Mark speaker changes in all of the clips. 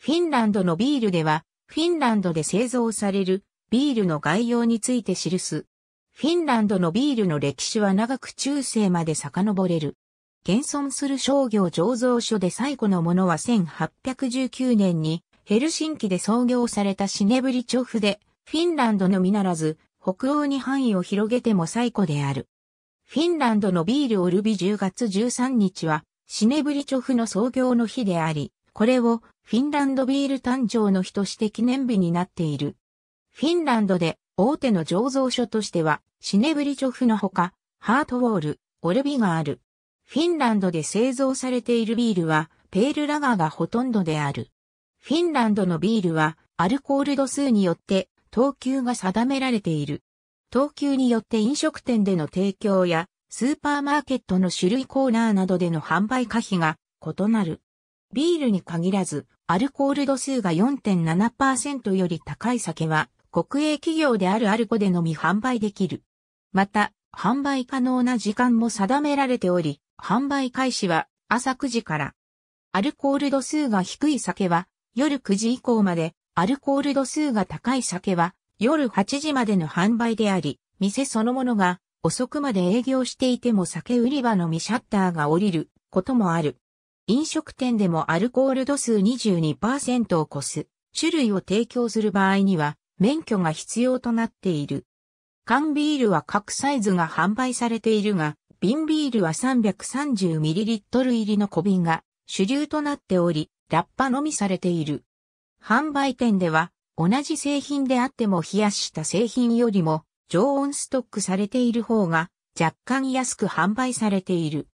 Speaker 1: フィンランドのビールでは、フィンランドで製造されるビールの概要について記す。フィンランドのビールの歴史は長く中世まで遡れる。現存する商業醸造所で最古のものは1819年にヘルシンキで創業されたシネブリチョフで、フィンランドのみならず、北欧に範囲を広げても最古である。フィンランドのビールオルビ10月13日は、シネブリチョフの創業の日であり、これをフィンランドビール誕生の日として記念日になっている。フィンランドで大手の醸造所としてはシネブリチョフのほか、ハートウォール、オルビがある。フィンランドで製造されているビールはペールラガーがほとんどである。フィンランドのビールはアルコール度数によって等級が定められている。等級によって飲食店での提供やスーパーマーケットの種類コーナーなどでの販売可否が異なる。ビールに限らず、アルコール度数が4.7%より高い酒は、国営企業であるアルコで飲み販売できる。また、販売可能な時間も定められており、販売開始は朝9時から。アルコール度数が低い酒は夜9時以降まで、アルコール度数が高い酒は夜8時までの販売であり、店そのものが遅くまで営業していても酒売り場のみシャッターが降りることもある。飲食店でもアルコール度数22%を超す種類を提供する場合には免許が必要となっている。缶ビールは各サイズが販売されているが、瓶ビールは 330ml 入りの小瓶が主流となっており、ラッパのみされている。販売店では同じ製品であっても冷やした製品よりも常温ストックされている方が若干安く販売されている。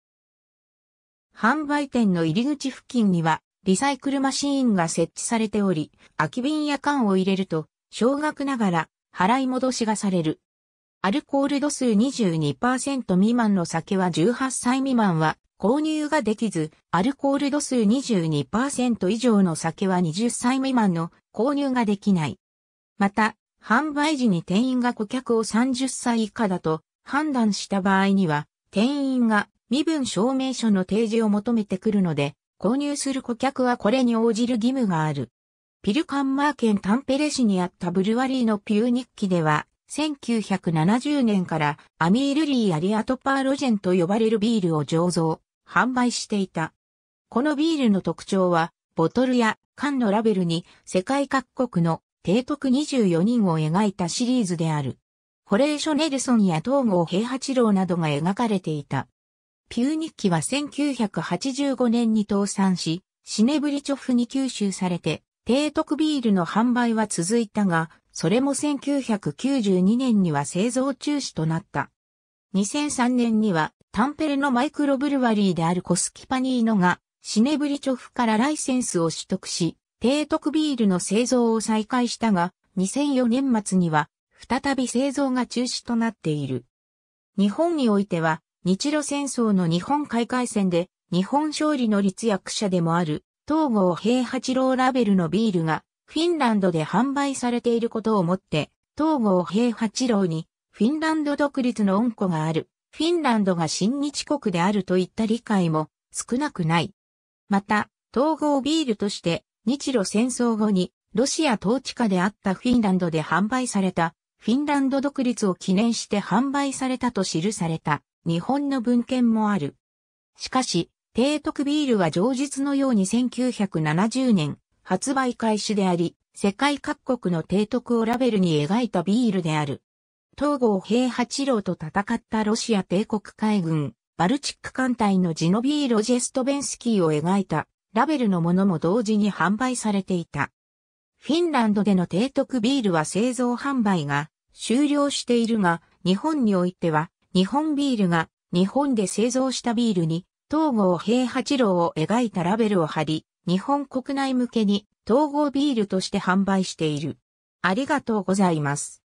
Speaker 1: 販売店の入り口付近には、リサイクルマシーンが設置されており、空き瓶や缶を入れると、少額ながら払い戻しがされる。アルコール度数22%未満の酒は18歳未満は購入ができず、アルコール度数22%以上の酒は20歳未満の購入ができない。また、販売時に店員が顧客を30歳以下だと判断した場合には、店員が身分証明書の提示を求めてくるので、購入する顧客はこれに応じる義務がある。ピルカンマー県タンペレ市にあったブルワリーのピューニッキでは、1970年からアミールリーアリアトパーロジェンと呼ばれるビールを醸造、販売していた。このビールの特徴は、ボトルや缶のラベルに世界各国の提督24人を描いたシリーズである。ホレーショ・ネルソンや東郷平八郎などが描かれていた。ピューニッキは1985年に倒産し、シネブリチョフに吸収されて、提督ビールの販売は続いたが、それも1992年には製造中止となった。2003年には、タンペレのマイクロブルワリーであるコスキパニーノが、シネブリチョフからライセンスを取得し、提督ビールの製造を再開したが、2004年末には、再び製造が中止となっている。日本においては、日露戦争の日本海海戦で日本勝利の立役者でもある東郷平八郎ラベルのビールがフィンランドで販売されていることをもって東郷平八郎にフィンランド独立の恩子があるフィンランドが新日国であるといった理解も少なくない。また、東郷ビールとして日露戦争後にロシア統治下であったフィンランドで販売されたフィンランド独立を記念して販売されたと記された日本の文献もある。しかし、提督ビールは上実のように1970年発売開始であり、世界各国の提督をラベルに描いたビールである。東郷平八郎と戦ったロシア帝国海軍、バルチック艦隊のジノビー・ロジェストベンスキーを描いたラベルのものも同時に販売されていた。フィンランドでの提督ビールは製造販売が終了しているが、日本においては日本ビールが日本で製造したビールに東郷平八郎を描いたラベルを貼り、日本国内向けに統合ビールとして販売している。ありがとうございます。